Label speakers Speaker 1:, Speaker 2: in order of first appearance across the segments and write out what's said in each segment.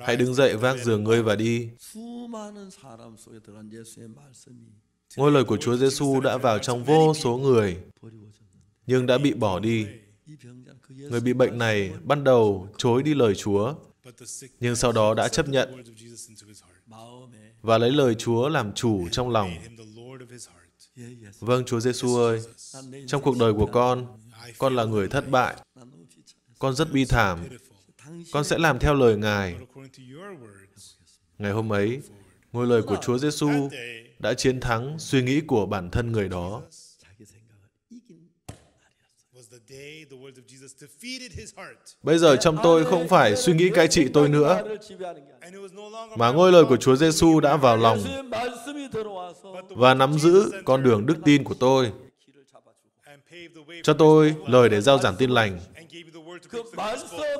Speaker 1: Hãy đứng dậy vác giường ngươi và đi. Ngôi lời của Chúa Giêsu đã vào trong vô số người, nhưng đã bị bỏ đi. Người bị bệnh này ban đầu chối đi lời Chúa, nhưng sau đó đã chấp nhận và lấy lời Chúa làm chủ trong lòng. Vâng, Chúa Giêsu ơi, trong cuộc đời của con, con là người thất bại. Con rất bi thảm, con sẽ làm theo lời Ngài. Ngày hôm ấy, ngôi lời của Chúa Giêsu đã chiến thắng suy nghĩ của bản thân người đó. Bây giờ trong tôi không phải suy nghĩ cai trị tôi nữa, mà ngôi lời của Chúa Giêsu đã vào lòng và nắm giữ con đường đức tin của tôi, cho tôi lời để giao giảng tin lành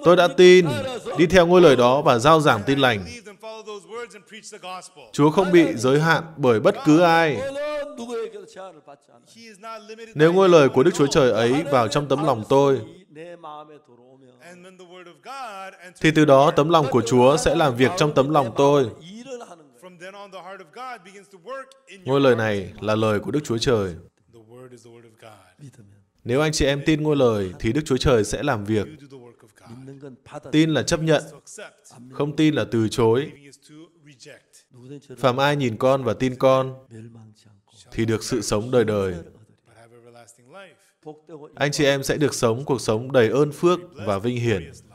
Speaker 1: Tôi đã tin, đi theo ngôi lời đó và giao giảng tin lành. Chúa không bị giới hạn bởi bất cứ ai. Nếu ngôi lời của Đức Chúa Trời ấy vào trong tấm lòng tôi, thì từ đó tấm lòng của Chúa sẽ làm việc trong tấm lòng tôi. Ngôi lời này là lời của Đức Chúa Trời. Nếu anh chị em tin ngôi lời thì Đức Chúa Trời sẽ làm việc. Tin là chấp nhận, không tin là từ chối. Phạm ai nhìn con và tin con thì được sự sống đời đời. Anh chị em sẽ được sống cuộc sống đầy ơn phước và vinh hiển.